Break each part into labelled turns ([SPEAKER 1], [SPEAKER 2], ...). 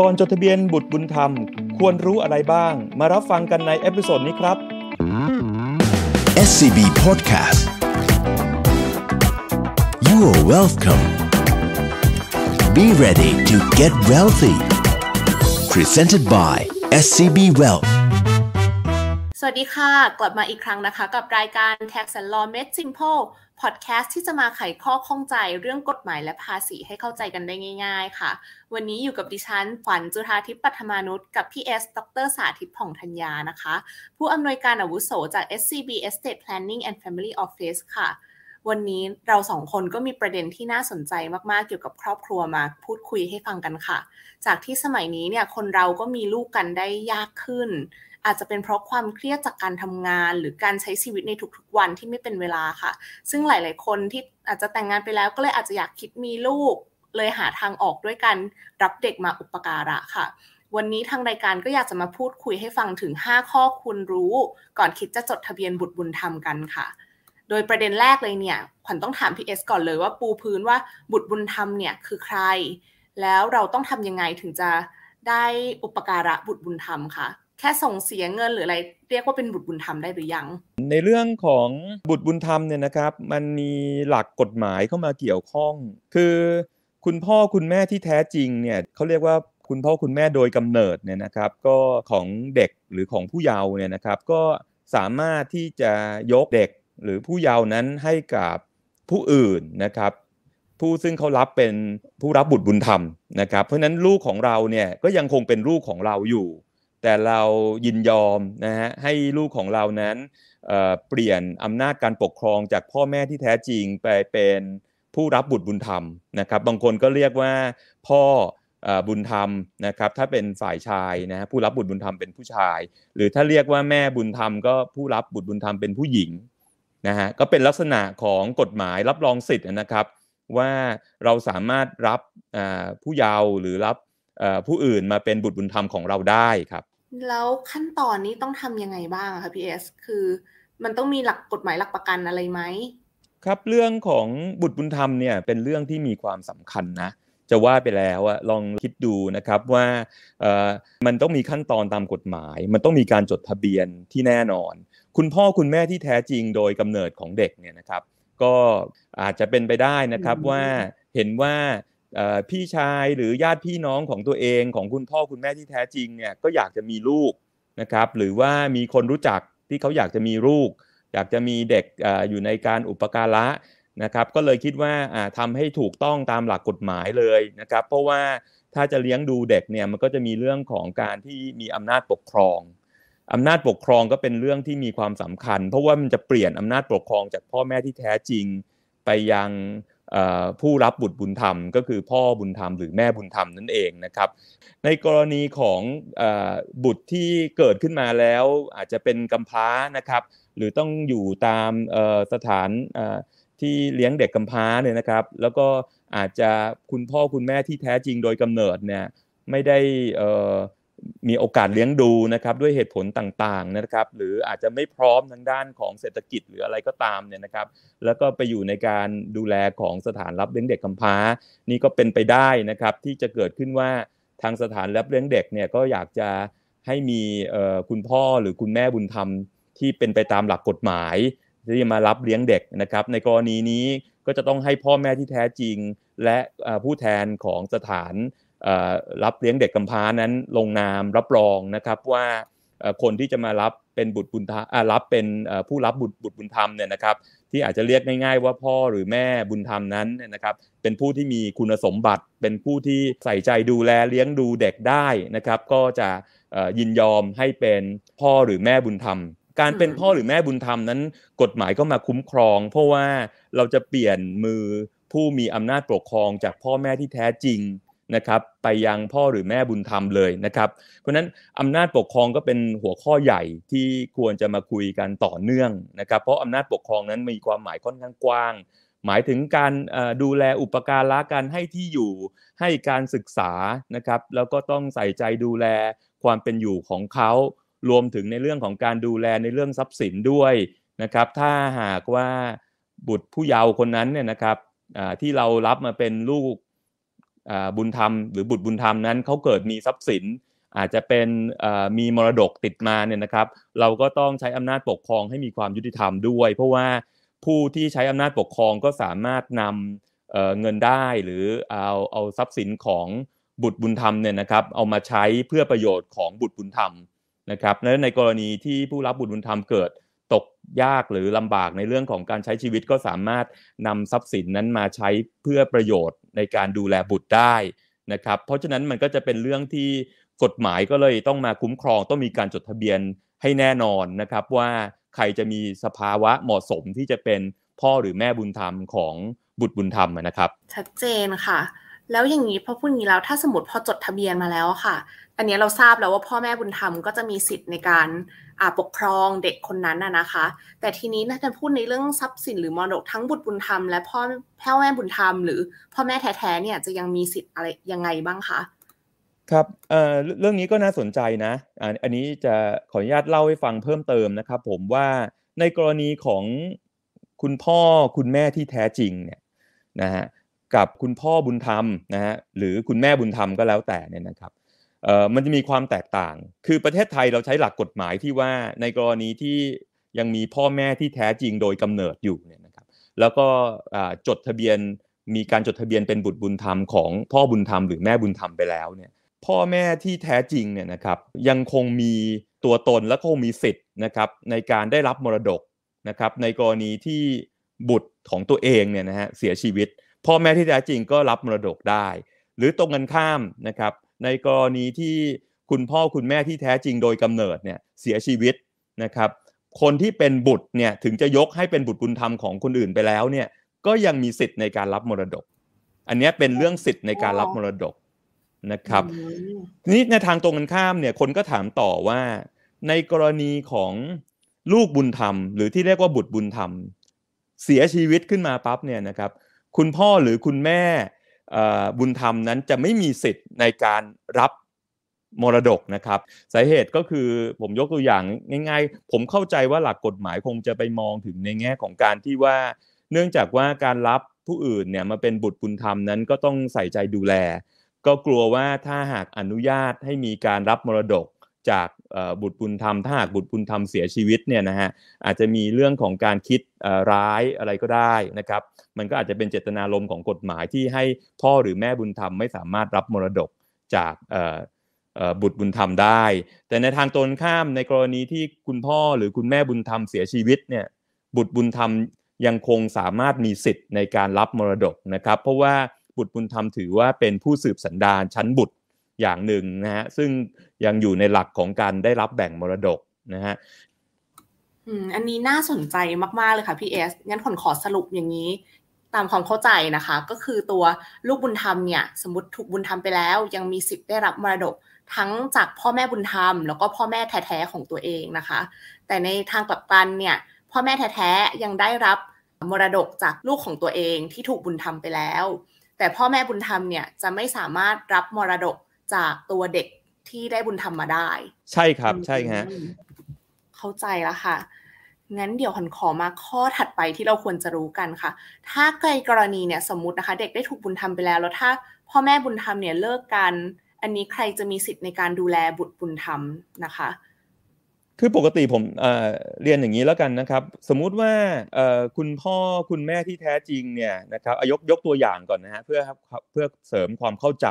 [SPEAKER 1] ก่อนจดทะเบียนบุตรบุญธรรม ควรรู้อะไรบ้าง มารับฟังกันในเอพิโซดนี้ครับ SCB Podcast You are welcome Be ready to get wealthy Presented by SCB Wealth
[SPEAKER 2] สวัสดีค่ะ กลับมาอีกครั้งนะคะ กับรายการ Tax and Law Made Simple พอดแคสต์ที่จะมาไขข้อข้องใจเรื่องกฎหมายและภาษีให้เข้าใจกันได้ง่ายๆค่ะ วันนี้อยู่กับดิฉันขวัญจุธาทิพย์ปัทมานุษย์กับพี่เอส ดร สาธิตผ่องธัญญานะคะ ผู้อำนวยการอาวุโสจาก SCB Estate Planning and Family Office ค่ะวันนี้เราสองคนก็มีประเด็นที่น่าสนใจมาก ๆ เกี่ยวกับครอบครัวมาพูดคุยให้ฟังกันค่ะ จากที่สมัยนี้เนี่ยคนเราก็มีลูกกันได้ยากขึ้น อาจจะเป็นเพราะความเครียดจากการทำงาน หรือการใช้ชีวิตในทุก ๆ วันที่ไม่เป็นเวลาค่ะ ซึ่งหลาย ๆ คนที่อาจจะแต่งงานไปแล้วก็เลยอาจจะอยากคิดมีลูก เลยหาทางออกด้วยการรับเด็กมาอุปการะค่ะ วันนี้ทางรายการก็อยากจะมาพูดคุยให้ฟังถึง 5 ข้อควรรู้ ก่อนคิดจะจดทะเบียนบุตรบุญธรรมกันค่ะโดยประเด็นแรกเลยเนี่ย ขวัญต้องถามพี่เอสก่อนเลยว่าปูพื้นว่าบุตรบุญธรรมเนี่ยคือใคร แล้วเราต้องทำยังไงถึงจะได้อุปการะบุตรบุญธรรมคะแค่ส่งเสียเงินหรืออะไรเรียกว่าเป็นบุตรบุญธรรมได้หรือยัง
[SPEAKER 1] ในเรื่องของบุตรบุญธรรมเนี่ยนะครับ มันมีหลักกฎหมายเข้ามาเกี่ยวข้อง คือ คุณพ่อคุณแม่ที่แท้จริงเนี่ยเขาเรียกว่าคุณพ่อคุณแม่โดยกำเนิดเนี่ยนะครับก็ของเด็กหรือของผู้เยาว์เนี่ยนะครับก็สามารถที่จะยกเด็กหรือผู้เยาว์นั้นให้กับผู้อื่น นะครับผู้ซึ่งเขารับเป็นผู้รับบุตรบุญธรรมนะครับ เพราะนั้นลูกของเราเนี่ยก็ยังคงเป็นลูกของเราอยู่ แต่เรายินยอมนะฮะให้ลูกของเรานั้นเเปลี่ยนอำนาจการปกครองจากพ่อแม่ที่แท้จริงไปเป็นผู้รับบุตรบุญธรรมนะครับ บางคนก็เรียกว่าพ่อบุญธรรมนะครับถ้าเป็นฝ่ายชายนะผู้รับบุตรบุญธรรมเป็นผู้ชาย หรือถ้าเรียกว่าแม่บุญธรรม ก็ผู้รับบุตรบุญธรรมเป็นผู้หญิงนะฮะก็เป็นลักษณะของกฎหมายรับรองสิทธิ์นะครับว่าเราสามารถรับผู้เยาว์หรือรับผู้อื่นมาเป็นบุตรบุญธรรมของเราได้ครับ
[SPEAKER 2] แล้วขั้นตอนนี้ต้องทำยังไงบ้างคะพี่เอสคือมันต้องมีหลักกฎหมายหลักประกันอะไรไหม
[SPEAKER 1] ครับเรื่องของบุตรบุญธรรมเนี่ยเป็นเรื่องที่มีความสำคัญนะจะว่าไปแล้วอะลองคิดดูนะครับว่ามันต้องมีขั้นตอนตามกฎหมาย มันต้องมีการจดทะเบียนที่แน่นอนคุณพ่อคุณแม่ที่แท้จริงโดยกำเนิดของเด็กเนี่ยนะครับก็อาจจะเป็นไปได้นะครับ ว่าเห็นว่าพี่ชายหรือญาติพี่น้องของตัวเอง ของคุณพ่อคุณแม่ที่แท้จริงเนี่ยก็อยากจะมีลูกนะครับหรือว่ามีคนรู้จักที่เขาอยากจะมีลูก อยากจะมีเด็กอยู่ในการอุปการะนะครับ ก็เลยคิดว่าทำให้ถูกต้องตามหลักกฎหมายเลยนะครับเพราะว่าถ้าจะเลี้ยงดูเด็กเนี่ยมันก็จะมีเรื่องของการที่มีอำนาจปกครองอำนาจปกครองก็เป็นเรื่องที่มีความสำคัญเพราะว่ามันจะเปลี่ยนอำนาจปกครองจากพ่อแม่ที่แท้จริงไปยังผู้รับบุตรบุญธรรมก็คือพ่อบุญธรรมหรือแม่บุญธรรมนั่นเองนะครับ ในกรณีของอบุตรที่เกิดขึ้นมาแล้วอาจจะเป็นกำพร้านะครับ หรือต้องอยู่ตามสถานที่เลี้ยงเด็กกำพร้าเนี่ยนะครับ แล้วก็อาจจะคุณพ่อคุณแม่ที่แท้จริง โดยกำเนิดเนี่ยไม่ได้มีโอกาสเลี้ยงดูนะครับด้วยเหตุผลต่างๆนะครับ หรืออาจจะไม่พร้อมทางด้านของเศรษฐกิจหรืออะไรก็ตามเนี่ยนะครับแล้วก็ไปอยู่ในการดูแลของสถานรับเลี้ยงเด็กกำพร้านี่ก็เป็นไปได้นะครับ ที่จะเกิดขึ้นว่าทางสถานรับเลี้ยงเด็กเนี่ยก็อยากจะให้มีคุณพ่อหรือคุณแม่บุญธรรมที่เป็นไปตามหลักกฎหมาย ที่จะมารับเลี้ยงเด็กนะครับในกรณีนี้ก็จะต้องให้พ่อแม่ที่แท้จริง และผู้แทนของสถานรับเลี้ยงเด็กกำพร้านั้นลงนามรับรองนะครับว่าคนที่จะมารับเป็นบุตรบุญธรรมรับเป็นผู้รับบุตรบุตรบุญธรรมเนี่ยนะครับ ที่อาจจะเรียกง่ายๆ ว่าพ่อหรือแม่บุญธรรมนั้นนะครับเป็นผู้ที่มีคุณสมบัติเป็นผู้ที่ใส่ใจดูแลเลี้ยงดูเด็กได้นะครับ ก็จะยินยอมให้เป็นพ่อหรือแม่บุญธรรม การเป็นพ่อหรือแม่บุญธรรมนั้น กฎหมายก็มาคุ้มครอง เพราะว่าเราจะเปลี่ยนมือผู้มีอำนาจปกครอง จากพ่อแม่ที่แท้จริงนะครับไปยังพ่อหรือแม่บุญธรรมเลยนะครับเพราะนั้นอำนาจปกครองก็เป็นหัวข้อใหญ่ที่ควรจะมาคุยกันต่อเนื่องนะครับ เพราะอำนาจปกครองนั้นมีความหมายค่อนข้างกว้างหมายถึงการดูแลอุปการะการให้ที่อยู่ให้การศึกษานะครับแล้วก็ต้องใส่ใจดูแลความเป็นอยู่ของเขา รวมถึงในเรื่องของการดูแลในเรื่องทรัพย์สินด้วยนะครับถ้าหากว่าบุตรผู้เยาว์คนนั้นเนี่ยนะครับที่เรารับมาเป็นลูกบุญธรรม หรือบุตรบุญธรรมนั้นเขาเกิดมีทรัพย์สิน อาจจะเป็นมีมรดกติดมาเนี่ยนะครับ เราก็ต้องใช้อำนาจปกครองให้มีความยุติธรรมด้วย เพราะว่าผู้ที่ใช้อำนาจปกครองก็สามารถนำเงินได้หรือเอาเอาทรัพย์สินของบุตรบุญธรรมเนี่ยนะครับเอามาใช้เพื่อประโยชน์ของบุตรบุญธรรมนะครับและในกรณีที่ผู้รับบุตรบุญธรรมเกิดยากหรือลำบากในเรื่องของการใช้ชีวิตก็สามารถนำทรัพย์สินนั้นมาใช้เพื่อประโยชน์ในการดูแลบุตรได้นะครับเพราะฉะนั้นมันก็จะเป็นเรื่องที่กฎหมายก็เลยต้องมาคุ้มครองต้องมีการจดทะเบียนให้แน่นอนนะครับ ว่าใครจะมีสภาวะเหมาะสมที่จะเป็นพ่อหรือแม่บุญธรรมของบุตรบุญธรรมนะครับ
[SPEAKER 2] ชัดเจนค่ะแล้วอย่างนี้พอพูดนี้แล้วถ้าสมมติพอจดทะเบียนมาแล้วค่ะ อันนี้เราทราบแล้วว่าพ่อแม่บุญธรรมก็จะมีสิทธิ์ในการปกครองเด็กคนนั้นน่ะนะคะ แต่ทีนี้น่าจะพูดในเรื่องทรัพย์สินหรือมรดกทั้งบุตรบุญธรรมและพ่อพ่อแม่บุญธรรมหรือ พ่อแม่แท้ๆเนี่ยจะยังมีสิทธิ์อะไรยังไงบ้างคะ
[SPEAKER 1] ครับเอ่อเรื่องนี้ก็น่าสนใจนะ อันนี้จะขออนุญาตเล่าให้ฟังเพิ่มเติมนะครับผมว่าในกรณีของคุณพ่อคุณแม่ที่แท้จริงเนี่ยนะฮะกับคุณพ่อบุญธรรมนะฮะหรือคุณแม่บุญธรรมก็แล้วแต่เนี่ยนะครับมันจะมีความแตกต่างคือประเทศไทยเราใช้หลักกฎหมายที่ว่าในกรณีที่ยังมีพ่อแม่ที่แท้จริงโดยกำเนิดอยู่เนี่ยนะครับแล้วก็จดทะเบียนมีการจดทะเบียนเป็นบุตรบุญธรรมของพ่อบุญธรรมหรือแม่บุญธรรมไปแล้วเนี่ยพ่อแม่ที่แท้จริงเนี่ยนะครับยังคงมีตัวตนและคงมีสิทธิ์นะครับในการได้รับมรดกนะครับในกรณีที่บุตรของตัวเองเนี่ยนะฮะเสียชีวิตพ่อแม่ที่แท้จริงก็รับมรดกได้ หรือตรงกันข้ามนะครับ ในกรณีที่คุณพ่อคุณแม่ที่แท้จริงโดยกำเนิดเนี่ยเสียชีวิตนะครับ คนที่เป็นบุตรเนี่ยถึงจะยกให้เป็นบุตรบุญธรรมของคนอื่นไปแล้วเนี่ยก็ยังมีสิทธิ์ในการรับมรดก อันนี้เป็นเรื่องสิทธิ์ในการรับมรดกนะครับนี่ในทางตรงกันข้ามเนี่ยคนก็ถามต่อว่าในกรณีของลูกบุญธรรม หรือที่เรียกว่าบุตรบุญธรรม เสียชีวิตขึ้นมาปั๊บเนี่ยนะครับคุณพ่อหรือคุณแม่บุญธรรมนั้นจะไม่มีสิทธิ์ในการรับมรดกนะครับสาเหตุก็คือผมยกตัวอย่างง่ายๆ ผมเข้าใจว่าหลักกฎหมายคงจะไปมองถึงในแง่ของการที่ว่าเนื่องจากว่าการรับผู้อื่นเนี่ยมาเป็นบุตรบุญธรรมนั้น ก็ต้องใส่ใจดูแล ก็กลัวว่าถ้าหากอนุญาตให้มีการรับมรดกจากบุตรบุญธรรมถ้าหากบุตรบุญธรรมเสียชีวิตเนี่ยนะฮะอาจจะมีเรื่องของการคิดร้ายอะไรก็ได้นะครับมันก็อาจจะเป็นเจตนารมณ์ของกฎหมายที่ให้พ่อหรือแม่บุญธรรมไม่สามารถรับมรดกจากบุตรบุญธรรมได้ แต่ในทางตนข้ามในกรณีที่คุณพ่อหรือคุณแม่บุญธรรมเสียชีวิตเนี่ยบุตรบุญธรรมยังคงสามารถมีสิทธิ์ในการรับมรดกนะครับเพราะว่าบุตรบุญธรรมถือว่าเป็นผู้สืบสันดานชั้นบุตรอย่างหนึ่งนะฮะ ซึ่งยังอยู่ในหลักของการได้รับแบ่งมรดกนะฮะ
[SPEAKER 2] อันนี้น่าสนใจมากๆเลยค่ะพี่เอส งั้นผลขอสรุปอย่างนี้ ตามความเข้าใจนะคะ ก็คือตัวลูกบุญธรรมเนี่ย สมมติถูกบุญธรรมไปแล้ว ยังมีสิทธิ์ได้รับมรดกทั้งจากพ่อแม่บุญธรรม แล้วก็พ่อแม่แท้ๆของตัวเองนะคะ แต่ในทางกลับกันเนี่ย พ่อแม่แท้ๆยังได้รับมรดกจากลูกของตัวเอง ที่ถูกบุญธรรมไปแล้ว แต่พ่อแม่บุญธรรมเนี่ยจะไม่สามารถรับมรดกจากตัวเด็กที่ได้บุญธรรมมาได้
[SPEAKER 1] ใช่ครับใช่ฮะ
[SPEAKER 2] เข้าใจแล้วค่ะงั้นเดี๋ยวขอนขอมาข้อถัดไปที่เราควรจะรู้กันค่ะ ถ้าไกลกรณีเนี่ยสมมตินะคะเด็กได้ถูกบุญธรรมไปแล้วแล้วถ้า พ่อแม่บุญธรรมเนี่ยเลิกกัน อันนี้ใครจะมีสิทธิ์ในการดูแลบุตรบุญธรรมนะคะ
[SPEAKER 1] คือปกติผมเเรียนอย่างนี้แล้วกันนะครับสมมุติว่าคุณพ่อคุณแม่ที่แท้จริงเนี่ยนะครับยกยกตัวอย่างก่อนนะฮะเพื่อเพื่อเสริมความเข้าใจ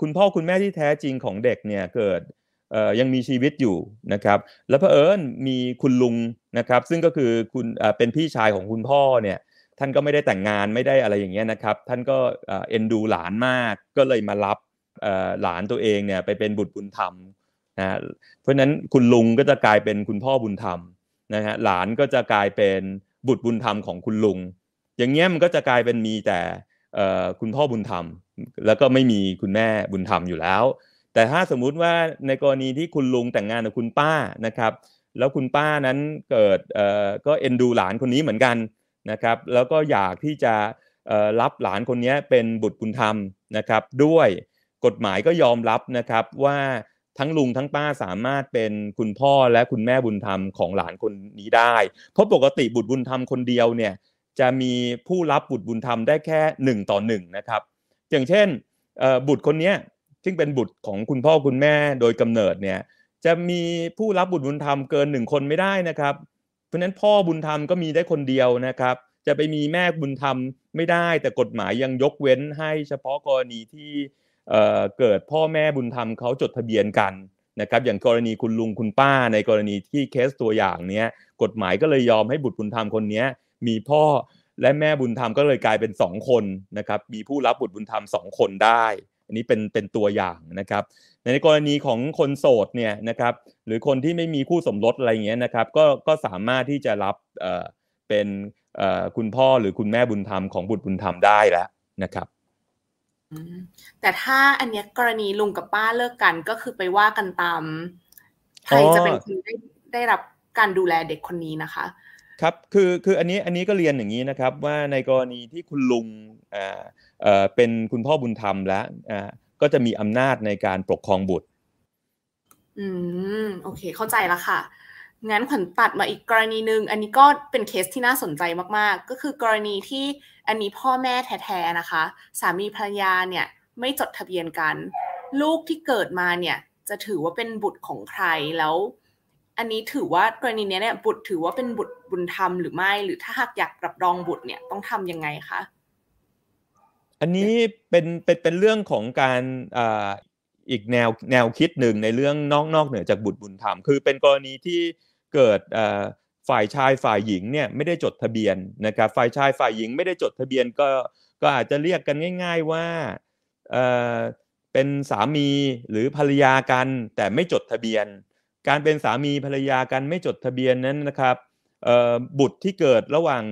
[SPEAKER 1] คุณพ่อคุณแม่ที่แท้จริงของเด็กเนี่ยเกิดยังมีชีวิตอยู่นะครับ แล้วเผอิญมีคุณลุงนะครับซึ่งก็คือคุณเป็นพี่ชายของคุณพ่อเนี่ยท่านก็ไม่ได้แต่งงานไม่ได้อะไรอย่างเงี้ยนะครับท่านก็เอ็นดูหลานมากก็เลยมารับหลานตัวเองเนี่ยไปเป็นบุตรบุญธรรมนะเพราะฉะนั้นคุณลุงก็จะกลายเป็นคุณพ่อบุญธรรมนะฮะหลานก็จะกลายเป็นบุตรบุญธรรมของคุณลุง อย่างเงี้ยมันก็จะกลายเป็นมีแต่คุณพ่อบุญธรรมแล้วก็ไม่มีคุณแม่บุญธรรมอยู่แล้ว แต่ถ้าสมมุติว่าในกรณีที่คุณลุงแต่งงานกับคุณป้านะครับแล้วคุณป้านั้นเกิดก็เอ็นดูหลานคนนี้เหมือนกันนะครับแล้วก็อยากที่จะรับหลานคนนี้เป็นบุตรบุญธรรมนะครับด้วยกฎหมายก็ยอมรับนะครับว่าทั้งลุงทั้งป้าสามารถเป็นคุณพ่อและคุณแม่บุญธรรมของหลานคนนี้ได้เพราะปกติบุตรบุญธรรมคนเดียวเนี่ยจะมีผู้รับบุตรบุญธรรมได้แค่1ต่อ1นะครับอย่างเช่นบุตรคนนี้ซึ่งเป็นบุตรของคุณพ่อคุณแม่โดยกำเนิดเนี่ยจะมีผู้รับบุตรบุญธรรมเกิน 1 คนไม่ได้นะครับ เพราะนั้นพ่อบุญธรรมก็มีได้คนเดียวนะครับจะไปมีแม่บุญธรรมไม่ได้ แต่กฎหมายยังยกเว้นให้เฉพาะกรณีที่เกิดพ่อแม่บุญธรรมเขาจดทะเบียนกันนะครับอย่างกรณีคุณลุงคุณป้าในกรณีที่เคสตัวอย่างเนี้ยกฎหมายก็เลยยอมให้บุตรบุญธรรมคนนี้มีพ่อและแม่บุญธรรมก็เลยกลายเป็น2คนนะครับ มีผู้รับบุตรบุญธรรม2คนได้ อันนี้เป็นเป็นตัวอย่างนะครับในกรณีของคนโสดเนี่ยนะครับ หรือคนที่ไม่มีคู่สมรสอะไรเงี้ยนะครับ ก็ก็สามารถที่จะรับเอ่อเป็นเอ่อคุณพ่อหรือคุณแม่บุญธรรมของบุตรบุญธรรมได้แล้วนะครับ
[SPEAKER 2] แต่ถ้าอันเนี้ยกรณีลุงกับป้าเลิกกันก็คือไปว่ากันตาม
[SPEAKER 1] ใครจะเป็นคน
[SPEAKER 2] ได้ได้รับการดูแลเด็กคนนี้นะคะ
[SPEAKER 1] ครับ คือ คือ อันนี้ อันนี้ ก็ เรียน อย่างนี้ นะครับ ว่าในกรณี ที่ คุณลุงอ่าเอ่อเป็นคุณพ่อบุญธรรมแล้วอ่าก็จะ มีอำนาจ ในการ ปกครอง บุตร
[SPEAKER 2] อืม โอเค เข้าใจแล้วค่ะ งั้นขันตัดมา อีก กรณีหนึ่ง อันนี้ ก็ เป็นเคส ที่น่าสนใจมากๆ ก็คือ กรณี ที่ อันนี้ พ่อแม่แท้ๆนะคะ สามี ภรรยา เนี่ย ไม่จด ทะเบียน กัน ลูกที่เกิดมา เนี่ย จะ ถือว่า เป็น บุตร ของ ใคร แล้วอันนี้ถือว่ากรณีนี้เนี่ยบุตรถือว่าเป็นบุตรบุญธรรมหรือไม่ หรือถ้าหากอยากรับรองบุตรเนี่ยต้องทํำยังไงคะ
[SPEAKER 1] อันนี้เป็นเป็นเป็นเรื่องของการอ่าอีกแนวแนวคิดหนึ่งในเรื่องนอกนอกเหนือจากบุตรบุญธรรม คือ เป็นกรณีที่เกิดฝ่ายชายฝ่ายหญิงเนี่ยไม่ได้จดทะเบียนนะครับฝ่ายชายฝ่ายหญิงไม่ได้จดทะเบียนก็ก็อาจจะเรียกกันง่าย ๆว่าเป็นสามีหรือภรรยากันแต่ไม่จดทะเบียนการเป็นสามีภรรยากันไม่จดทะเบียนนั้นนะครับบุตรที่เกิดระหว่าง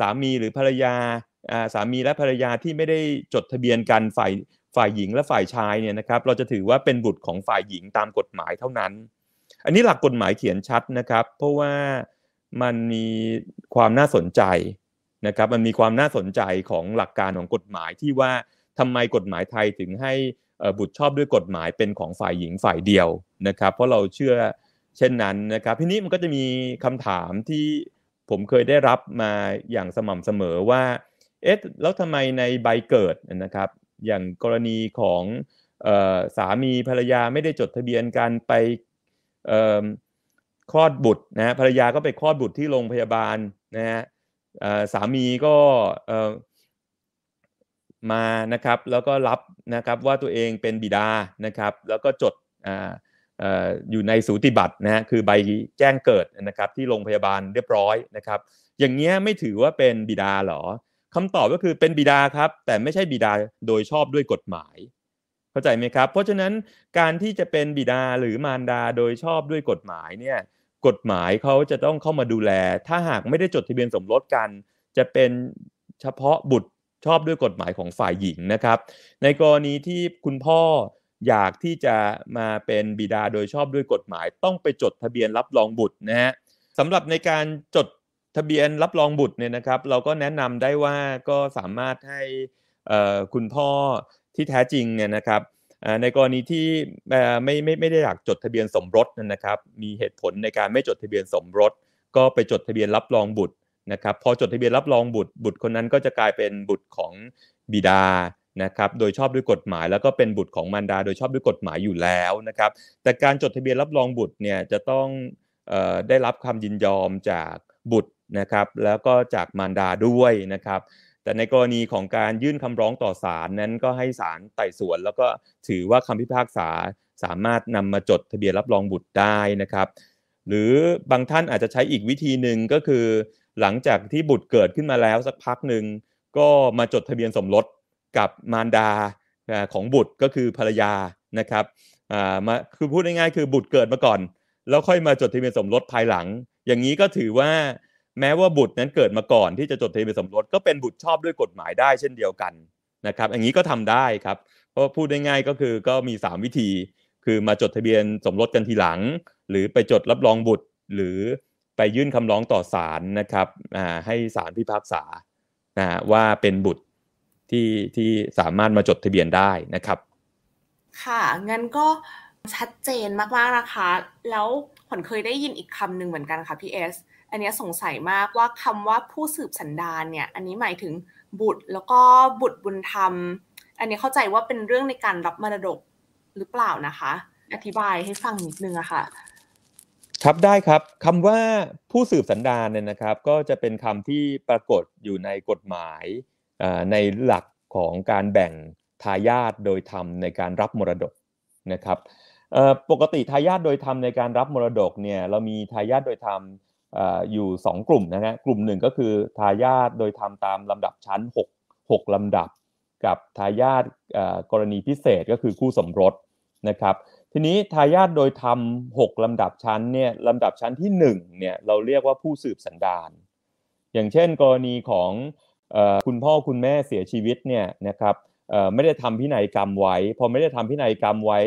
[SPEAKER 1] สามีหรือภรรยาสามีและภรรยาที่ไม่ได้จดทะเบียนกัน ฝ่ายฝ่ายหญิงและฝ่ายชายเนี่ยนะครับ เราจะถือว่าเป็นบุตรของฝ่ายหญิงตามกฎหมายเท่านั้น อันนี้หลักกฎหมายเขียนชัดนะครับ เพราะว่ามันมีความน่าสนใจนะครับ มันมีความน่าสนใจของหลักการของกฎหมายที่ว่าทำไมกฎหมายไทยถึงใหบุตรชอบด้วยกฎหมายเป็นของฝ่ายหญิงฝ่ายเดียวนะครับ เพราะเราเชื่อเช่นนั้นนะครับทีนี้มันก็จะมีคำถามที่ผมเคยได้รับมาอย่างสม่ำเสมอว่า เอ๊ะ แล้วทำไมในใบเกิดนะครับ อย่างกรณีของสามีภรรยาไม่ได้จดทะเบียนกันไปคลอดบุตรนะภรรยาก็ไปคลอดบุตรที่โรงพยาบาลนะฮะสามีก็มานะครับ แล้วก็รับนะครับว่าตัวเองเป็นบิดานะครับแล้วก็จดออยู่ในสูติบัตรนะคือใบแจ้งเกิดนะครับที่โรงพยาบาลเรียบร้อยนะครับอย่างเงี้ยไม่ถือว่าเป็นบิดาหรอ คำตอบก็คือเป็นบิดาครับแต่ไม่ใช่บิดาโดยชอบด้วยกฎหมายเข้าใจไหมครับเพราะฉะนั้นการที่จะเป็นบิดาหรือมารดาโดยชอบด้วยกฎหมายเนี่ยกฎหมายเขาจะต้องเข้ามาดูแล ถ้าหากไม่ได้จดทะเบียนสมรสกัน จะเป็นเฉพาะบุตรชอบด้วยกฎหมายของฝ่ายหญิงนะครับในกรณีที่คุณพ่ออยากที่จะมาเป็นบิดาโดยชอบด้วยกฎหมาย ต้องไปจดทะเบียนรับรองบุตรนะฮะสำหรับในการจดทะเบียนรับรองบุตรเนี่ยนะครับ เราก็แนะนำได้ว่าก็สามารถให้คุณพ่อที่แท้จริงเนี่ยนะครับในกรณีที่ไม่ไม่ไม่ได้อยากจดทะเบียนสมรสนะครับ มีเหตุผลในการไม่จดทะเบียนสมรสก็ไปจดทะเบียนรับรองบุตรนะครับพอจดทะเบียนรับรองบุตรบุตรคนนั้นก็จะกลายเป็นบุตรของบิดานะครับโดยชอบด้วยกฎหมาย แล้วก็เป็นบุตรของมารดาโดยชอบด้วยกฎหมายอยู่แล้วนะครับ แต่การจดทะเบียนรับรองบุตรเนี่ยจะต้องได้รับความยินยอมจากบุตรนะครับ แล้วก็จากมารดาด้วยนะครับ แต่ในกรณีของการยื่นคำร้องต่อศาลนั้นก็ให้ศาลไต่สวน แล้วก็ถือว่าคำพิพากษาสามารถนำมาจดทะเบียนรับรองบุตรได้นะครับ หรือบางท่านอาจจะใช้อีกวิธีหนึ่งก็คือหลังจากที่บุตรเกิดขึ้นมาแล้วสักพักหนึ่งก็มาจดทะเบียนสมรสกับมารดาของบุตรก็คือภรรยานะครับมาคือพูดง่ายๆคือบุตรเกิดมาก่อน แล้วค่อยมาจดทะเบียนสมรสภายหลัง อย่างนี้ก็ถือว่าแม้ว่าบุตรนั้นเกิดมาก่อน ที่จะจดทะเบียนสมรสก็เป็นบุตรชอบด้วยกฎหมายได้เช่นเดียวกันนะครับ อย่างนี้ก็ทำได้ครับ เพราะพูดง่ายๆก็คือก็มี 3 วิธีคือมาจดทะเบียนสมรสกันทีหลัง หรือไปจดรับรองบุตรหรือไปยื่นคำร้องต่อศาลนะครับ ให้ศาลพิพากษาว่าเป็นบุตรที่ที่สามารถมาจดทะเบียนได้นะครับ
[SPEAKER 2] ค่ะ งั้นก็ชัดเจนมากๆนะคะ แล้วผมเคยได้ยินอีกคำหนึ่งเหมือนกันค่ะพี่เอส อันนี้สงสัยมากว่าคำว่าผู้สืบสันดานเนี่ย อันนี้หมายถึงบุตร แล้วก็บุตรบุญธรรม อันนี้เข้าใจว่าเป็นเรื่องในการรับมรดกหรือเปล่านะคะ อธิบายให้ฟังนิดนึงอะคะ่ะ
[SPEAKER 1] ครับได้ครับคำว่าผู้สืบสันดานเนี่ยนะครับ ก็จะเป็นคำที่ปรากฏอยู่ในกฎหมายในหลักของการแบ่งทายาทโดยธรรมในการรับมรดกนะครับปกติทายาทโดยธรรมในการรับมรดกเนี่ยเรามีทายาทโดยธรรมอยู่ 2 กลุ่มนะฮะกลุ่มหนึ่งก็คือทายาทโดยธรรมตามลำดับชั้น6 6ลำดับ กับทายาทกรณีพิเศษก็คือคู่สมรสนะครับทีนี้ทายาทโดยธรรมหกลำดับชั้นเนี่ยลำดับชั้นที่หนึ่งเนี่ยเราเรียกว่าผู้สืบสันดานอย่างเช่นกรณีของคุณพ่อคุณแม่เสียชีวิตเนี่ยนะครับไม่ได้ทำพินัยกรรมไว้พอไม่ได้ทำพินัยกรรมไว้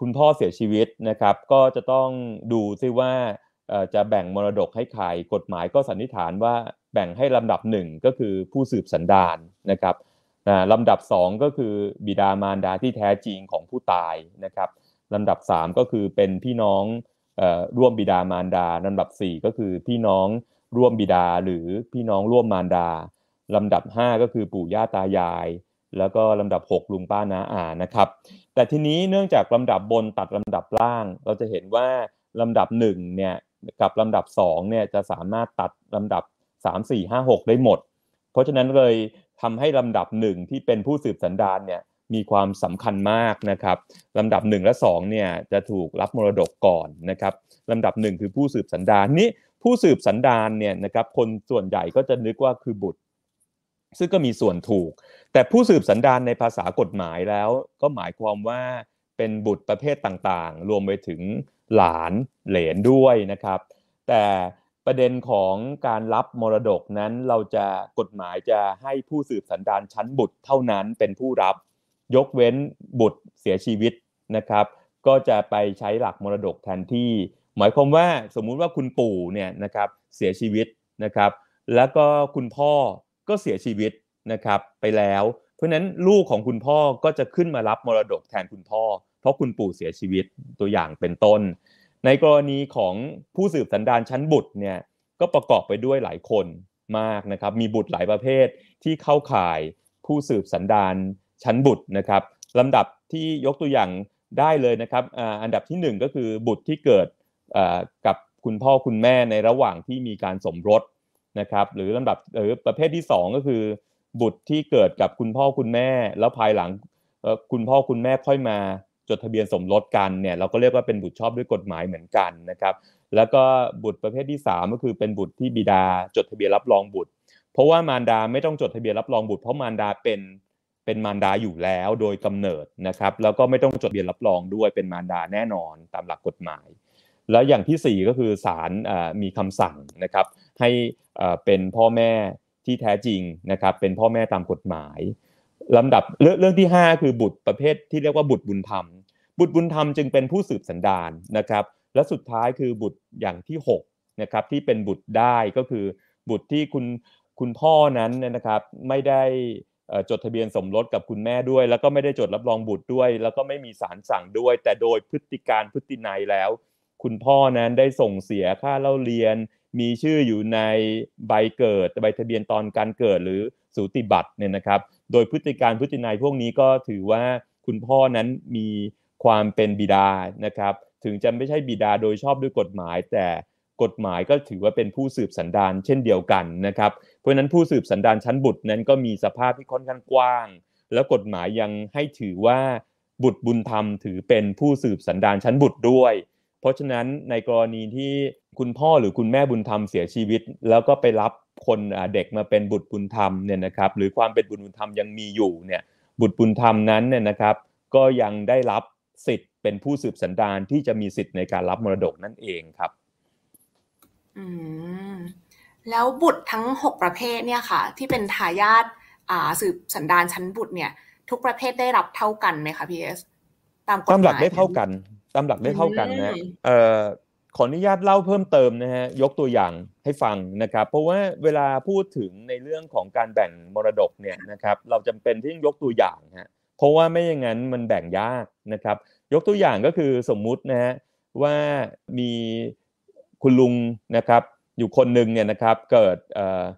[SPEAKER 1] คุณพ่อเสียชีวิตนะครับ ก็จะต้องดูซิว่าจะแบ่งมรดกให้ใคร กฎหมายก็สันนิษฐานว่าแบ่งให้ลำดับหนึ่งก็คือผู้สืบสันดานนะครับนะลำดับ 2 ก็คือบิดามารดาที่แท้จริงของผู้ตายนะครับลำดับ 3 ก็คือเป็นพี่น้องร่วมบิดามารดาลำดับ4ก็คือพี่น้องร่วมบิดาหรือพี่น้องร่วมมารดาลำดับ 5 ก็คือปู่ย่าตายาย แล้วก็ลำดับ6ลุงป้าน้าอานะครับ แต่ทีนี้เนื่องจากลำดับบนตัดลำดับล่าง เราจะเห็นว่าลำดับ1เนี่ยกับลำดับ2เนี่ยจะสามารถตัดลำดับ3 4 5 6ได้หมด เพราะฉะนั้นเลยทำให้ลำดับหนึ่งที่เป็นผู้สืบสันดานเนี่ยมีความสำคัญมากนะครับลำดับหนึ่งและสองเนี่ยจะถูกรับมรดกก่อนนะครับลำดับหนึ่งคือผู้สืบสันดานนี้ผู้สืบสันดานเนี่ยนะครับ คนส่วนใหญ่ก็จะนึกว่าคือบุตร ซึ่งก็มีส่วนถูก แต่ผู้สืบสันดานในภาษากฎหมายแล้ว ก็หมายความว่าเป็นบุตรประเภทต่างๆ รวมไปถึงหลานเหลนด้วยนะครับ แต่ประเด็นของการรับมรดกนั้นเราจะกฎหมายจะให้ผู้สืบสันดานชั้นบุตรเท่านั้นเป็นผู้รับยกเว้นบุตรเสียชีวิตนะครับ ก็จะไปใช้หลักมรดกแทนที่ หมายความว่าสมมุติว่าคุณปู่เนี่ยนะครับเสียชีวิตนะครับแล้วก็คุณพ่อก็เสียชีวิตนะครับไปแล้ว เพราะนั้นลูกของคุณพ่อก็จะขึ้นมารับมรดกแทนคุณพ่อ เพราะคุณปู่เสียชีวิตตัวอย่างเป็นต้นในกรณีของผู้สืบสันดานชั้นบุตรเนี่ยก็ประกอบไปด้วยหลายคนมากนะครับ มีบุตรหลายประเภทที่เข้าข่ายผู้สืบสันดานชั้นบุตรนะครับลำดับที่ยกตัวอย่างได้เลยนะครับ อันดับที่ 1 ก็คือบุตรที่เกิดกับคุณพ่อคุณแม่ในระหว่างที่มีการสมรสนะครับหรือลำดับหรือประเภทที่ 2 ก็คือ บุตรที่เกิดกับคุณพ่อคุณแม่ แล้วภายหลังคุณพ่อคุณแม่ค่อยมาจดทะเบียนสมรสกันเนี่ยเราก็เรียกว่าเป็นบุตรชอบด้วยกฎหมายเหมือนกันนะครับแล้วก็บุตรประเภทที่ 3 ก็คือเป็นบุตรที่บิดา จดทะเบียนรับรองบุตร เพราะว่ามารดาไม่ต้องจดทะเบียนรับรองบุตร เพราะมารดาเป็นเป็นมารดาอยู่แล้วโดยกำเนิดนะครับแล้วก็ไม่ต้องจดทะเบียนรับรองด้วยเป็นมารดาแน่นอนตามหลักกฎหมาย แล้วอย่างที่4ก็คือศาลมีคำสั่งนะครับให้เป็นพ่อแม่ที่แท้จริงนะครับเป็นพ่อแม่ตามกฎหมายลำดับเรื่องที่ 5 คือบุตรประเภทที่เรียกว่าบุตรบุญธรรมบุตรบุญธรรมจึงเป็นผู้สืบสันดานนะครับและสุดท้ายคือบุตรอย่างที่6นะครับที่เป็นบุตรได้ก็คือบุตรที่คุณคุณพ่อนั้นนะครับไม่ได้จดทะเบียนสมรสกับคุณแม่ด้วย แล้วก็ไม่ได้จดรับรองบุตรด้วย แล้วก็ไม่มีสารสั่งด้วย แต่โดยพฤติการพฤตินัยแล้ว คุณพ่อนั้นได้ส่งเสีย ค่าเล่าเรียนมีชื่ออยู่ในใบเกิดใบทะเบียนตอนการเกิดหรือสูติบัตรเนี่ยนะครับ โดยพฤติการพฤตินัยพวกนี้ก็ถือว่าคุณพ่อนั้นมีความเป็นบิดา นะครับ ถึงจะไม่ใช่บิดาโดยชอบด้วยกฎหมาย แต่กฎหมายก็ถือว่าเป็นผู้สืบสันดานเช่นเดียวกันนะครับ เพราะนั้นผู้สืบสันดานชั้นบุตรนั้นก็มีสภาพที่ค่อนข้างกว้าง แล้วกฎหมายยังให้ถือว่าบุตรบุญธรรมถือเป็นผู้สืบสันดานชั้นบุตรด้วย เพราะฉะนั้นในกรณีที่คุณพ่อหรือคุณแม่บุญธรรมเสียชีวิต แล้วก็ไปรับคนเด็กมาเป็นบุตรบุญธรรมเนี่ยนะครับ หรือความเป็นบุตรบุญธรรมยังมีอยู่เนี่ย บุตรบุญธรรมนั้นเนี่ยนะครับ ก็ยังได้รับสิทธิ์เป็นผู้สืบสันดานที่จะมีสิทธิ์ในการรับมรดกนั่นเองครับ
[SPEAKER 2] อืมแล้วบุตรทั้งหกประเภทเนี่ยค่ะ ที่เป็นทายาทอ่าสืบสันดานชั้นบุตรเนี่ย ทุกประเภทได้รับเท่ากันไหมคะพีเอสตามกฎหมายต
[SPEAKER 1] ามหลักได้เท่ากันตามหลักได้เท่ากันนะเอ่อขออนุญาตเล่าเพิ่มเติมนะฮะยกตัวอย่างให้ฟังนะครับ เพราะว่าเวลาพูดถึงในเรื่องของการแบ่งมรดกเนี่ยนะครับ เราจำเป็นที่ยกตัวอย่างฮะพราะว่าไม่อย่างนั้นมันแบ่งยากนะครับ ยกตัวอย่างก็คือสมมุตินะฮะว่ามีคุณลุงนะครับอยู่คนหนึ่งเนี่ยนะครับเกิด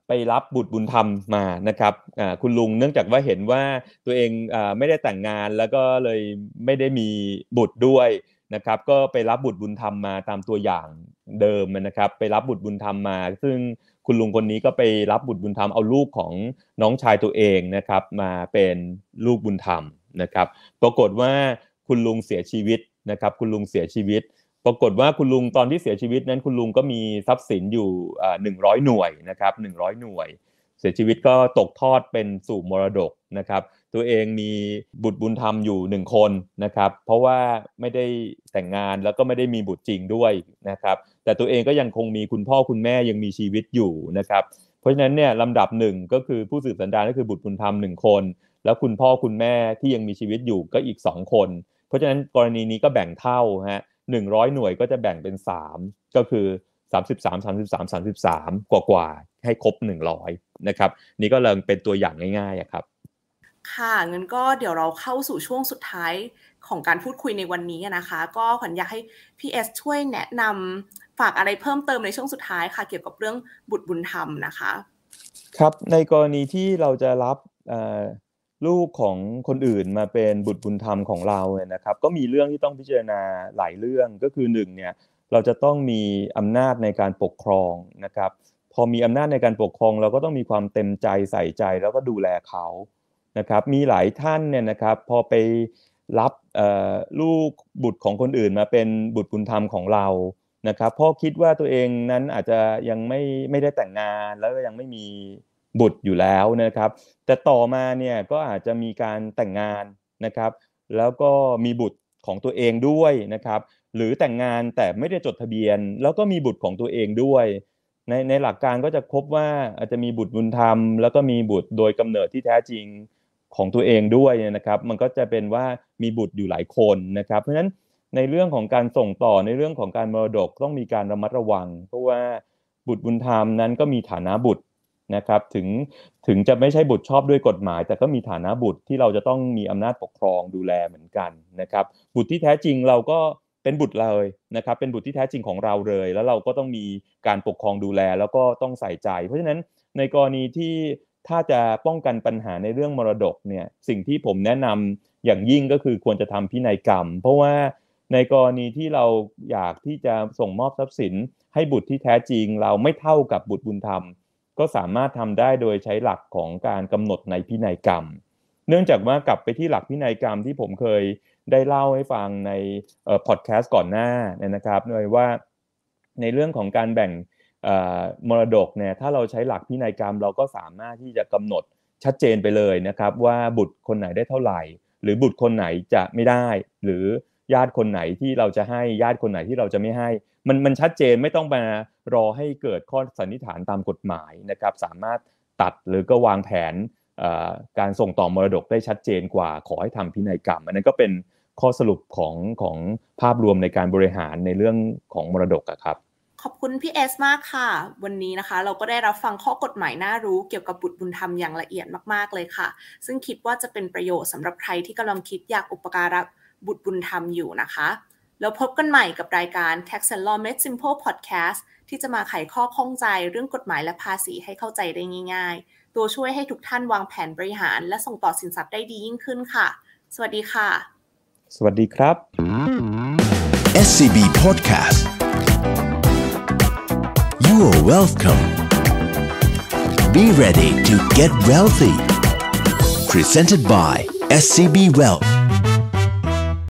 [SPEAKER 1] ไปรับบุตรบุญธรรมมานะครับคุณลุงเนื่องจากว่าเห็นว่าตัวเองไม่ได้แต่งงาน แล้วก็เลยไม่ได้มีบุตรด้วยนะครับก็ไปรับบุตรบุญธรรมมาตามตัวอย่างเดิมนะครับ ไปรับบุตรบุญธรรมมาซึ่งคุณลุงคนนี้ก็ไปรับบุตรบุญธรรม เอาลูกของน้องชายตัวเองนะครับมาเป็นลูกบุญธรรมนะครับ ปรากฏว่าคุณลุงเสียชีวิตนะครับคุณลุงเสียชีวิต ปรากฏว่าคุณลุงตอนที่เสียชีวิตนั้นคุณลุงก็มีทรัพย์สินอยู่หนึ่งร้อยหน่วยนะครับหนึ่งร้อยหน่วยสียชีวิตก็ตกทอดเป็นสู่มรดกนะครับ ตัวเองมีบุตรบุญธรรมอยู่หนึ่งคนนะครับ เพราะว่าไม่ได้แต่งงานแล้วก็ไม่ได้มีบุตรจริงด้วยนะครับ แต่ตัวเองก็ยังคงมีคุณพ่อคุณแม่ยังมีชีวิตอยู่นะครับ เพราะฉะนั้นเนี่ยลำดับหนึ่งก็คือผู้สืบสันดานก็คือบุตรบุญธรรมหนึ่งคน แล้วคุณพ่อคุณแม่ที่ยังมีชีวิตอยู่ก็อีกสองคน เพราะฉะนั้นกรณีนี้ก็แบ่งเท่าฮะหนึ่งร้อยหน่วยก็จะแบ่งเป็นสามก็คือ33 33 33 กว่ากว่าให้ครบ 100 นะครับ นี่ก็เลยเป็นตัวอย่างง่ายๆครับ
[SPEAKER 2] ค่ะงั้นก็เดี๋ยวเราเข้าสู่ช่วงสุดท้ายของการพูดคุยในวันนี้นะคะ ก็ขวัญอยากให้พี่เอสช่วยแนะนำฝากอะไรเพิ่มเติมในช่วงสุดท้ายค่ะเกี่ยวกับเรื่องบุตรบุญธรรมนะคะ
[SPEAKER 1] ครับในกรณีที่เราจะรับลูกของคนอื่นมาเป็นบุตรบุญธรรมของเราเนี่ยนะครับก็มีเรื่องที่ต้องพิจารณาหลายเรื่องก็คือหนึ่งเนี่ยเราจะต้องมีอำนาจในการปกครองนะครับ พอมีอำนาจในการปกครอง เราก็ต้องมีความเต็มใจใส่ใจแล้วก็ดูแลเขานะครับ มีหลายท่านเนี่ยนะครับ พอไปรับลูกบุตรของคนอื่น มาเป็นบุตรบุญธรรมของเรานะครับพ่อคิดว่าตัวเองนั้นอาจจะยังไม่ไม่ได้แต่งงานแล้วก็ยังไม่มีบุตรอยู่แล้วนะครับ แต่ต่อมาเนี่ยก็อาจจะมีการแต่งงานนะครับ แล้วก็มีบุตรของตัวเองด้วยนะครับหรือแต่งงานแต่ไม่ได้จดทะเบียน แล้วก็มีบุตรของตัวเองด้วย ในในหลักการก็จะพบว่าอาจจะมีบุตรบุญธรรมแล้วก็มีบุตรโดยกำเนิดที่แท้จริงของตัวเองด้วยนะครับ มันก็จะเป็นว่ามีบุตรอยู่หลายคนนะครับ เพราะฉะนั้นในเรื่องของการส่งต่อในเรื่องของการมรดกต้องมีการระมัดระวัง เพราะว่าบุตรบุญธรรมนั้นก็มีฐานะบุตรนะครับ ถึงถึงจะไม่ใช่บุตรชอบด้วยกฎหมาย แต่ก็มีฐานะบุตรที่เราจะต้องมีอำนาจปกครองดูแลเหมือนกันนะครับบุตรที่แท้จริงเราก็เป็นบุตรเราเลยนะครับเป็นบุตรที่แท้จริงของเราเลย แล้วเราก็ต้องมีการปกครองดูแลแล้วก็ต้องใส่ใจ เพราะฉะนั้นในกรณีที่ถ้าจะป้องกันปัญหาในเรื่องมรดกเนี่ยสิ่งที่ผมแนะนำอย่างยิ่งก็คือควรจะทำพินัยกรรม เพราะว่าในกรณีที่เราอยากที่จะส่งมอบทรัพย์สิน ให้บุตรที่แท้จริงเราไม่เท่ากับบุตรบุญธรรม ก็สามารถทำได้โดยใช้หลักของการกำหนดในพินัยกรรม เนื่องจากว่ากลับไปที่หลักพินัยกรรมที่ผมเคยได้เล่าให้ฟังในพอดแคสต์ก่อนหน้านะครับโดยว่าในเรื่องของการแบ่งมรดกเนี่ยถ้าเราใช้หลักพินัยกรรมเราก็สามารถที่จะกำหนดชัดเจนไปเลยนะครับ ว่าบุตรคนไหนได้เท่าไหร่ หรือบุตรคนไหนจะไม่ได้ หรือญาติคนไหนที่เราจะให้ญาติคนไหนที่เราจะไม่ให้ มันมันชัดเจนไม่ต้องมา รอให้เกิดข้อสันนิษฐานตามกฎหมายนะครับสามารถตัดหรือก็วางแผนการส่งต่อมรดกได้ชัดเจนกว่าขอให้ทำพินัยกรรม อันนั้นก็เป็นข้อสรุปของของภาพรวมในการบริหารในเรื่องของมรดกอะครับ
[SPEAKER 2] ขอบคุณพี่เอสมากค่ะ วันนี้นะคะ เราก็ได้รับฟังข้อกฎหมายน่ารู้เกี่ยวกับบุตรบุญธรรมอย่างละเอียดมากๆเลยค่ะ ซึ่งคิดว่าจะเป็นประโยชน์สำหรับใครที่กำลังคิดอยากอุปการะบุตรบุญธรรมอยู่นะคะ แล้วพบกันใหม่กับรายการ Tax and Law Made Simple Podcast ที่จะมาไขข้อข้องใจเรื่องกฎหมายและภาษีให้เข้าใจได้ง่าย ๆ ตัวช่วยให้ทุกท่านวางแผนบริหารและส่งต่อสินทรัพย์ได้ดียิ่งขึ้นค่ะ สวัสดีค่ะ
[SPEAKER 1] สวัสดีครับ SCB Podcast
[SPEAKER 2] You are welcome Be ready to get wealthy Presented by SCB Wealth